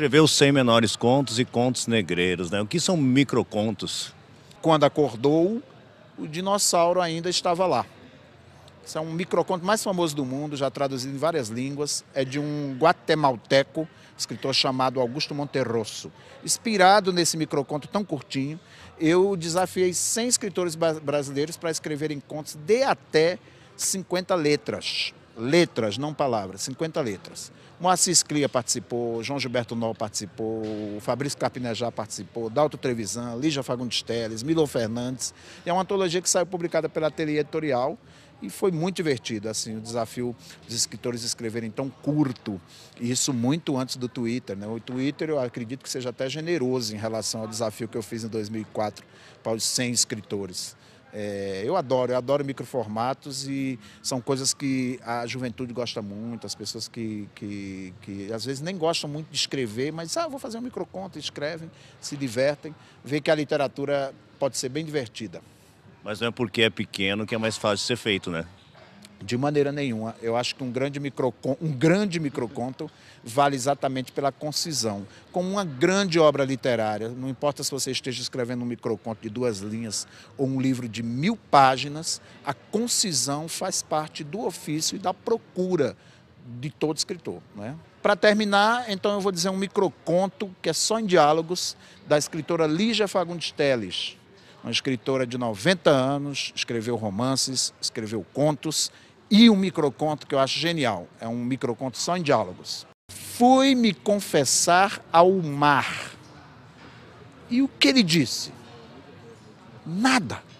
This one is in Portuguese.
Escreveu 100 menores contos e contos negreiros. Né? O que são microcontos? Quando acordou, o dinossauro ainda estava lá. Esse é um microconto mais famoso do mundo, já traduzido em várias línguas. É de um guatemalteco, escritor chamado Augusto Monterrosso. Inspirado nesse microconto tão curtinho, eu desafiei 100 escritores brasileiros para escreverem contos de até 50 letras letras, não palavras, 50 letras. Moacir Clia participou, João Gilberto Nol participou, Fabrício Carpinejá participou, Dalto Trevisan, Lígia Fagundes Teles, Milo Fernandes. E é uma antologia que saiu publicada pela Ateliê Editorial e foi muito divertido, assim, o desafio dos escritores escreverem tão curto, e isso muito antes do Twitter, né? O Twitter eu acredito que seja até generoso em relação ao desafio que eu fiz em 2004 para os 100 escritores. É, eu adoro, eu adoro microformatos e são coisas que a juventude gosta muito, as pessoas que, que, que às vezes nem gostam muito de escrever, mas ah, vou fazer um microconto, escrevem, se divertem, vê que a literatura pode ser bem divertida. Mas não é porque é pequeno que é mais fácil de ser feito, né? De maneira nenhuma. Eu acho que um grande, microconto, um grande microconto vale exatamente pela concisão. Como uma grande obra literária, não importa se você esteja escrevendo um microconto de duas linhas ou um livro de mil páginas, a concisão faz parte do ofício e da procura de todo escritor. Né? Para terminar, então eu vou dizer um microconto que é só em diálogos, da escritora Lígia Fagundes Teles, uma escritora de 90 anos, escreveu romances, escreveu contos e um microconto que eu acho genial, é um microconto só em diálogos. Fui me confessar ao mar. E o que ele disse? Nada.